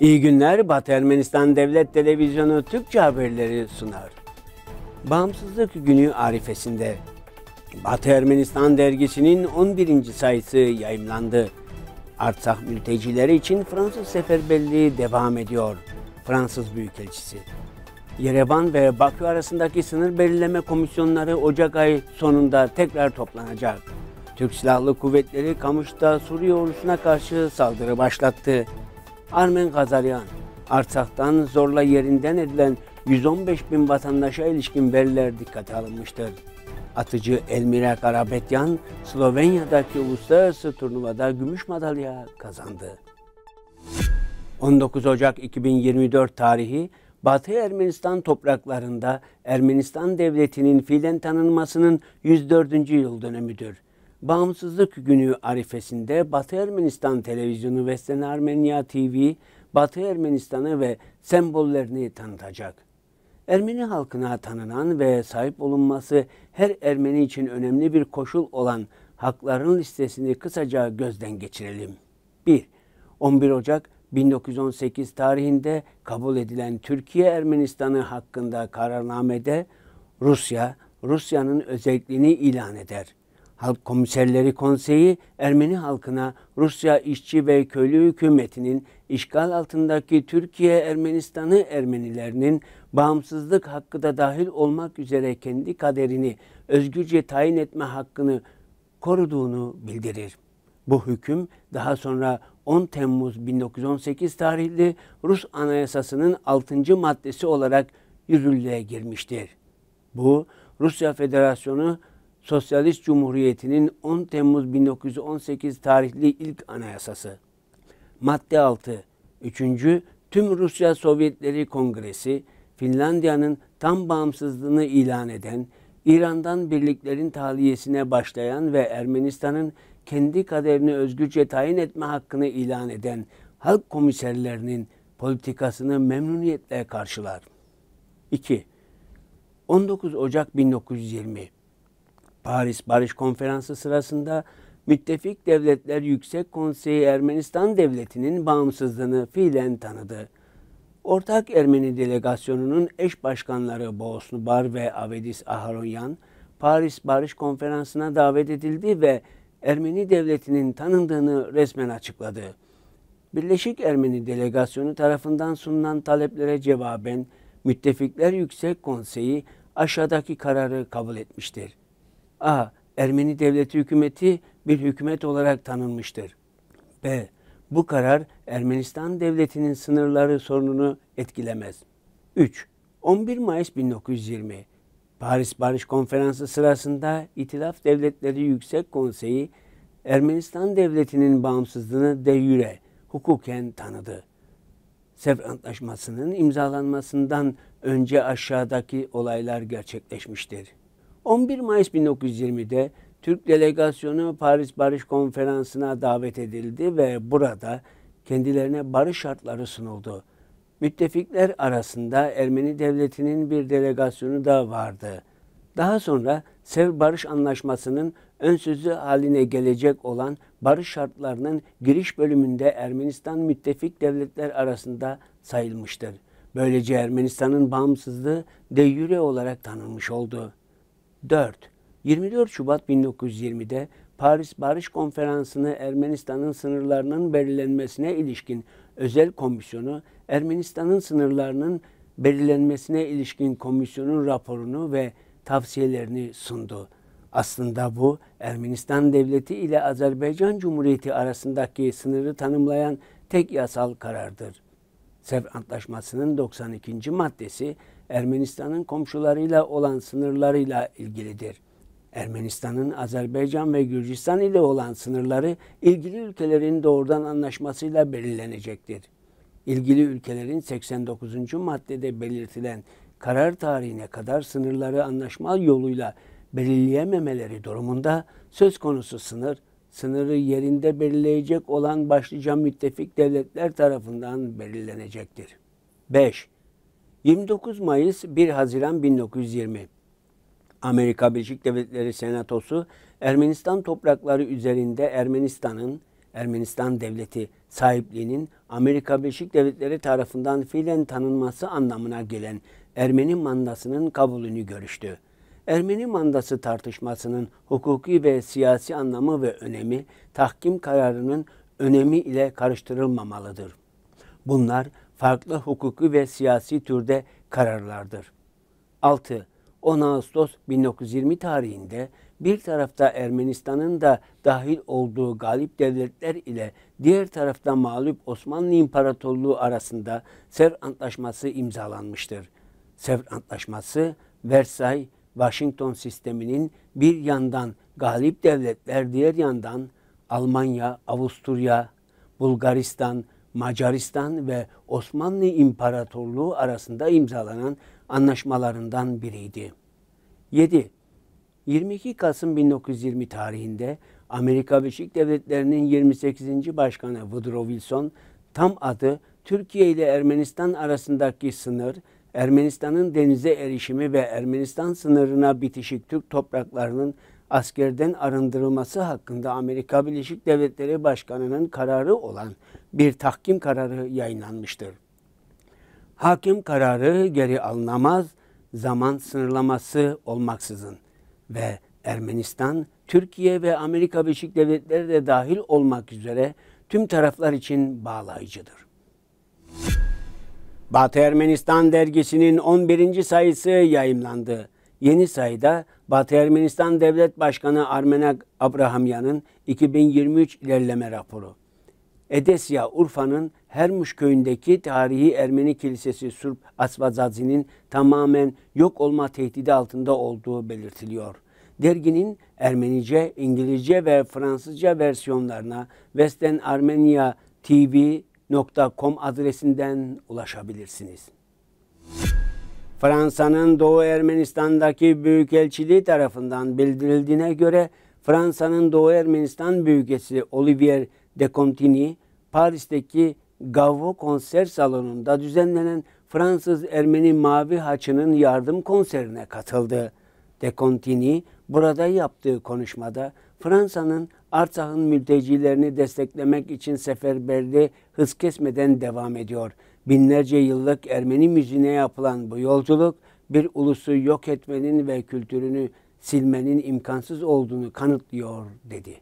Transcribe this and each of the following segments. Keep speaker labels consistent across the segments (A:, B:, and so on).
A: İyi günler. Batı Ermenistan Devlet Televizyonu Türkçe haberleri sunar. Bağımsızlık günü arifesinde Batı Ermenistan dergisinin 11. sayısı yayımlandı. Artsakh mültecileri için Fransız seferberliği devam ediyor. Fransız Büyükelçisi. Yerevan ve Bakü arasındaki sınır belirleme komisyonları Ocak ayı sonunda tekrar toplanacak. Türk Silahlı Kuvvetleri Kamış'ta Suriye ordusuna karşı saldırı başlattı. Armen Gazaryan, Artsak'tan zorla yerinden edilen 115 bin vatandaşa ilişkin veriler dikkate alınmıştır. Atıcı Elmira Karabetyan, Slovenya'daki uluslararası turnuvada gümüş madalya kazandı. 19 Ocak 2024 tarihi Batı Ermenistan topraklarında Ermenistan Devleti'nin fiilen tanınmasının 104. yıl dönümüdür. Bağımsızlık Günü arifesinde Batı Ermenistan Televizyonu ve Sen Armenya TV, Batı Ermenistan'ı ve sembollerini tanıtacak. Ermeni halkına tanınan ve sahip olunması her Ermeni için önemli bir koşul olan hakların listesini kısaca gözden geçirelim. 1. 11 Ocak 1918 tarihinde kabul edilen Türkiye Ermenistan'ı hakkında kararnamede Rusya, Rusya'nın özelliğini ilan eder. Halk Komiserleri Konseyi Ermeni halkına Rusya işçi ve köylü hükümetinin işgal altındaki Türkiye Ermenistan'ı Ermenilerinin bağımsızlık hakkı da dahil olmak üzere kendi kaderini özgürce tayin etme hakkını koruduğunu bildirir. Bu hüküm daha sonra 10 Temmuz 1918 tarihli Rus Anayasası'nın 6. maddesi olarak yürürlüğe girmiştir. Bu Rusya Federasyonu Sosyalist Cumhuriyeti'nin 10 Temmuz 1918 tarihli ilk anayasası. Madde 6. 3. Tüm Rusya Sovyetleri Kongresi, Finlandiya'nın tam bağımsızlığını ilan eden, İran'dan birliklerin tahliyesine başlayan ve Ermenistan'ın kendi kaderini özgürce tayin etme hakkını ilan eden halk komiserlerinin politikasını memnuniyetle karşılar. 2. 19 Ocak 1920 Paris Barış Konferansı sırasında Müttefik Devletler Yüksek Konseyi Ermenistan Devleti'nin bağımsızlığını fiilen tanıdı. Ortak Ermeni delegasyonunun eş başkanları Bar ve Avedis Aharonyan, Paris Barış Konferansı'na davet edildi ve Ermeni devletinin tanındığını resmen açıkladı. Birleşik Ermeni Delegasyonu tarafından sunulan taleplere cevaben Müttefikler Yüksek Konseyi aşağıdaki kararı kabul etmiştir. A. Ermeni devleti hükümeti bir hükümet olarak tanınmıştır. B. Bu karar Ermenistan devletinin sınırları sorununu etkilemez. 3. 11 Mayıs 1920 Paris Barış Konferansı sırasında İtilaf Devletleri Yüksek Konseyi Ermenistan devletinin bağımsızlığını de jure hukuken tanıdı. Sevr Antlaşması'nın imzalanmasından önce aşağıdaki olaylar gerçekleşmiştir. 11 Mayıs 1920'de Türk delegasyonu Paris Barış Konferansı'na davet edildi ve burada kendilerine barış şartları sunuldu. Müttefikler arasında Ermeni devletinin bir delegasyonu da vardı. Daha sonra Sev Barış Anlaşması'nın ön sözü haline gelecek olan barış şartlarının giriş bölümünde Ermenistan müttefik devletler arasında sayılmıştır. Böylece Ermenistan'ın bağımsızlığı de yure olarak tanınmış oldu. 4. 24 Şubat 1920'de Paris Barış Konferansı'nı Ermenistan'ın sınırlarının belirlenmesine ilişkin özel komisyonu, Ermenistan'ın sınırlarının belirlenmesine ilişkin komisyonun raporunu ve tavsiyelerini sundu. Aslında bu Ermenistan Devleti ile Azerbaycan Cumhuriyeti arasındaki sınırı tanımlayan tek yasal karardır. Sevr Antlaşması'nın 92. maddesi Ermenistan'ın komşularıyla olan sınırlarıyla ilgilidir. Ermenistan'ın Azerbaycan ve Gürcistan ile olan sınırları ilgili ülkelerin doğrudan anlaşmasıyla belirlenecektir. İlgili ülkelerin 89. maddede belirtilen karar tarihine kadar sınırları anlaşma yoluyla belirleyememeleri durumunda söz konusu sınır, sınırı yerinde belirleyecek olan başlıca müttefik devletler tarafından belirlenecektir. 5. 29 Mayıs 1 Haziran 1920 Amerika Birleşik Devletleri Senatosu Ermenistan toprakları üzerinde Ermenistan'ın Ermenistan devleti sahipliğinin Amerika Birleşik Devletleri tarafından fiilen tanınması anlamına gelen Ermeni mandasının kabulünü görüştü. Ermeni mandası tartışmasının hukuki ve siyasi anlamı ve önemi tahkim kararının önemi ile karıştırılmamalıdır. Bunlar farklı hukuki ve siyasi türde kararlardır. 6. 10 Ağustos 1920 tarihinde bir tarafta Ermenistan'ın da dahil olduğu galip devletler ile diğer tarafta mağlup Osmanlı İmparatorluğu arasında Sevr Antlaşması imzalanmıştır. Sevr Antlaşması, Versay, Washington sisteminin bir yandan galip devletler, diğer yandan Almanya, Avusturya, Bulgaristan, Macaristan ve Osmanlı İmparatorluğu arasında imzalanan anlaşmalarından biriydi. 7. 22 Kasım 1920 tarihinde Amerika Birleşik Devletleri'nin 28. Başkanı Woodrow Wilson tam adı Türkiye ile Ermenistan arasındaki sınır, Ermenistan'ın denize erişimi ve Ermenistan sınırına bitişik Türk topraklarının askerden arındırılması hakkında Amerika Birleşik Devletleri Başkanı'nın kararı olan bir tahkim kararı yayınlanmıştır. Hakim kararı geri alınamaz, zaman sınırlaması olmaksızın ve Ermenistan, Türkiye ve Amerika Birleşik Devletleri de dahil olmak üzere tüm taraflar için bağlayıcıdır. Batı Ermenistan dergisinin 11. sayısı yayımlandı. Yeni sayıda Batı Ermenistan Devlet Başkanı Armenak Abrahamyan'ın 2023 ilerleme raporu. Edesya, Urfa'nın Hermuş köyündeki tarihi Ermeni Kilisesi Surp Asvazazi'nin tamamen yok olma tehdidi altında olduğu belirtiliyor. Derginin Ermenice, İngilizce ve Fransızca versiyonlarına Western Armenia tv.com adresinden ulaşabilirsiniz. Fransa'nın Doğu Ermenistan'daki büyükelçiliği tarafından bildirildiğine göre Fransa'nın Doğu Ermenistan büyükelçisi Olivier de Contini, Paris'teki Gavo konser salonunda düzenlenen Fransız Ermeni Mavi Haçı'nın yardım konserine katıldı. De Contini burada yaptığı konuşmada Fransa'nın Artsakh'ın mültecilerini desteklemek için seferberliği hız kesmeden devam ediyor. Binlerce yıllık Ermeni müziğine yapılan bu yolculuk bir ulusu yok etmenin ve kültürünü silmenin imkansız olduğunu kanıtlıyor dedi.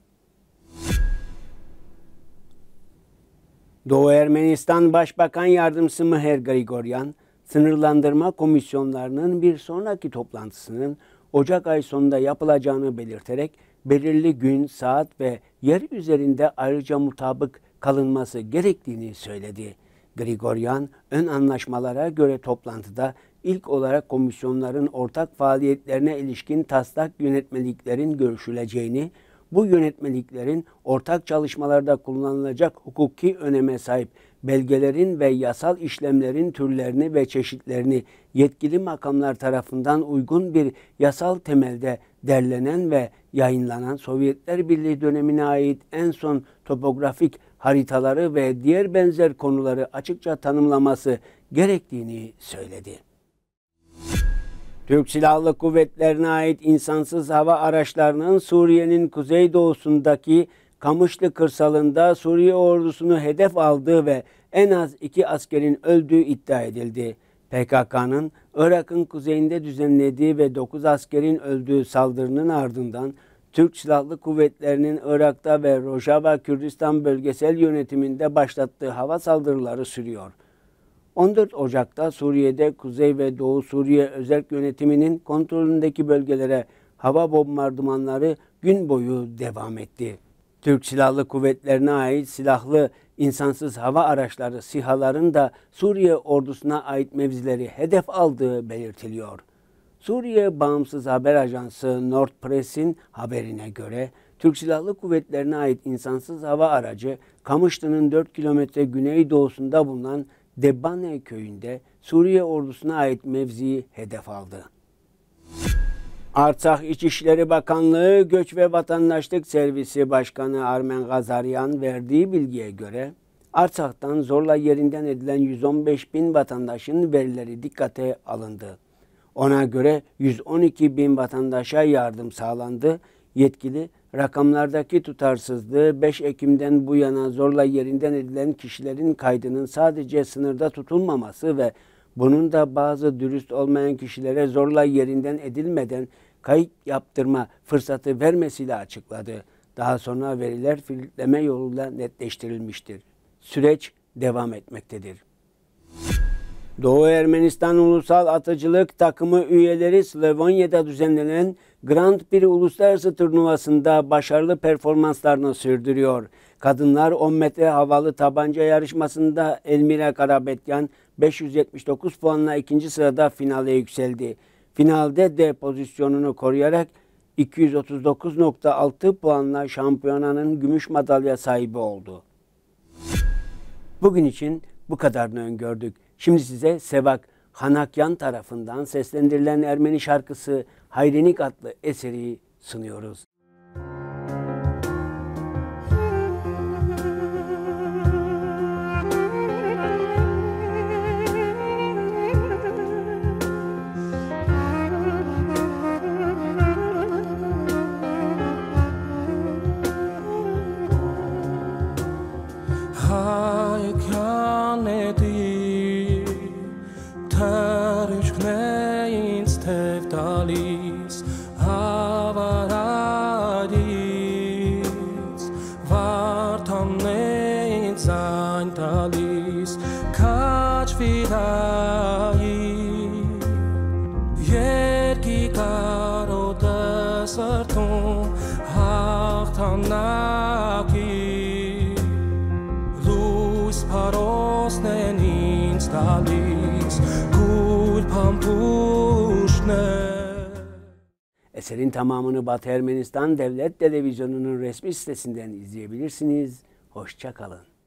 A: Doğu Ermenistan Başbakan Yardımcısı Mıher Grigoryan, sınırlandırma komisyonlarının bir sonraki toplantısının Ocak ay sonunda yapılacağını belirterek belirli gün, saat ve yer üzerinde ayrıca mutabık kalınması gerektiğini söyledi. Grigoryan, ön anlaşmalara göre toplantıda ilk olarak komisyonların ortak faaliyetlerine ilişkin taslak yönetmeliklerin görüşüleceğini, bu yönetmeliklerin ortak çalışmalarda kullanılacak hukuki öneme sahip belgelerin ve yasal işlemlerin türlerini ve çeşitlerini yetkili makamlar tarafından uygun bir yasal temelde derlenen ve yayınlanan Sovyetler Birliği dönemine ait en son topografik haritaları ve diğer benzer konuları açıkça tanımlaması gerektiğini söyledi. Türk Silahlı Kuvvetlerine ait insansız hava araçlarının Suriye'nin kuzeydoğusundaki Kamışlı kırsalında Suriye ordusunu hedef aldığı ve en az iki askerin öldüğü iddia edildi. PKK'nın Irak'ın kuzeyinde düzenlediği ve 9 askerin öldüğü saldırının ardından Türk Silahlı Kuvvetleri'nin Irak'ta ve Rojava Kürdistan bölgesel yönetiminde başlattığı hava saldırıları sürüyor. 14 Ocak'ta Suriye'de Kuzey ve Doğu Suriye özel yönetiminin kontrolündeki bölgelere hava bombardımanları gün boyu devam etti. Türk Silahlı Kuvvetlerine ait silahlı insansız hava araçları SİHA'ların da Suriye ordusuna ait mevzileri hedef aldığı belirtiliyor. Suriye Bağımsız Haber Ajansı North Press'in haberine göre Türk Silahlı Kuvvetlerine ait insansız hava aracı Kamışlı'nın 4 kilometre güneydoğusunda bulunan Debane köyünde Suriye ordusuna ait mevziyi hedef aldı. Artsakh İçişleri Bakanlığı Göç ve Vatandaşlık Servisi Başkanı Armen Gazaryan verdiği bilgiye göre Artsak'tan zorla yerinden edilen 115 bin vatandaşın verileri dikkate alındı. Ona göre 112 bin vatandaşa yardım sağlandı. Yetkili rakamlardaki tutarsızlığı 5 Ekim'den bu yana zorla yerinden edilen kişilerin kaydının sadece sınırda tutulmaması ve bunun da bazı dürüst olmayan kişilere zorla yerinden edilmeden kayıt yaptırma fırsatı vermesiyle açıkladı. Daha sonra veriler filtreleme yoluyla netleştirilmiştir. Süreç devam etmektedir. Doğu Ermenistan Ulusal Atıcılık Takımı üyeleri Slovonya'da düzenlenen Grand Prix Uluslararası Turnuvası'nda başarılı performanslarını sürdürüyor. Kadınlar 10 metre havalı tabanca yarışmasında Elmira Karabetyan 579 puanla ikinci sırada finale yükseldi. Finalde D pozisyonunu koruyarak 239.6 puanla şampiyonanın gümüş madalya sahibi oldu. Bugün için bu kadarını öngördük. Şimdi size Sevak Hanakyan tarafından seslendirilen Ermeni şarkısı Hayrenik adlı eseri sunuyoruz. znaki Luz parosne instalis Kulpam puşne Eserin tamamını Batı Ermenistan Devlet Televizyonu'nun resmi sitesinden izleyebilirsiniz. Hoşçakalın.